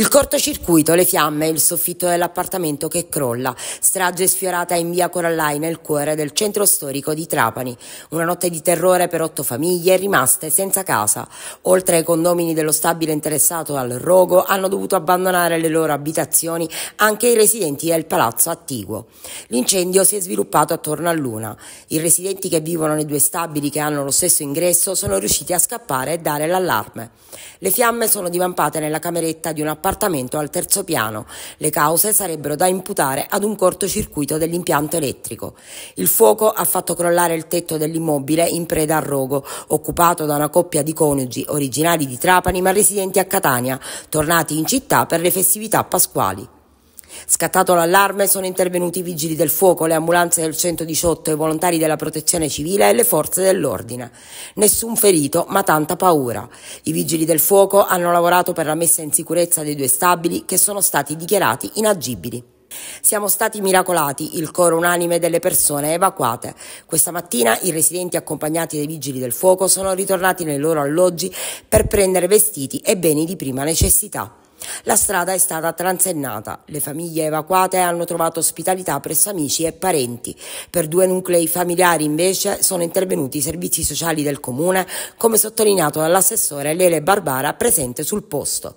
Il cortocircuito, le fiamme, il soffitto dell'appartamento che crolla, strage sfiorata in via Corallai nel cuore del centro storico di Trapani. Una notte di terrore per otto famiglie rimaste senza casa. Oltre ai condomini dello stabile interessato al rogo, hanno dovuto abbandonare le loro abitazioni anche i residenti del palazzo attiguo. L'incendio si è sviluppato attorno a luna. I residenti che vivono nei due stabili che hanno lo stesso ingresso sono riusciti a scappare e dare l'allarme. Le fiamme sono divampate nella cameretta di un appartamento appartamento al terzo piano. Le cause sarebbero da imputare ad un cortocircuito dell'impianto elettrico. Il fuoco ha fatto crollare il tetto dell'immobile in preda al rogo, occupato da una coppia di coniugi originari di Trapani ma residenti a Catania, tornati in città per le festività pasquali. Scattato l'allarme sono intervenuti i vigili del fuoco, le ambulanze del 118, i volontari della protezione civile e le forze dell'ordine. Nessun ferito, ma tanta paura. I vigili del fuoco hanno lavorato per la messa in sicurezza dei due stabili che sono stati dichiarati inagibili. Siamo stati miracolati, il coro unanime delle persone evacuate. Questa mattina i residenti accompagnati dai vigili del fuoco sono ritornati nei loro alloggi per prendere vestiti e beni di prima necessità. La strada è stata transennata, le famiglie evacuate hanno trovato ospitalità presso amici e parenti. Per due nuclei familiari invece sono intervenuti i servizi sociali del comune, come sottolineato dall'assessore Lele Barbara presente sul posto.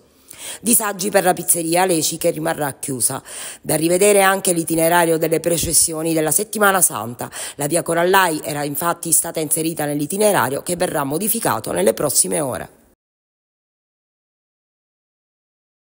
Disagi per la pizzeria Leci che rimarrà chiusa. Da rivedere anche l'itinerario delle processioni della settimana santa. La via Corallai era infatti stata inserita nell'itinerario che verrà modificato nelle prossime ore.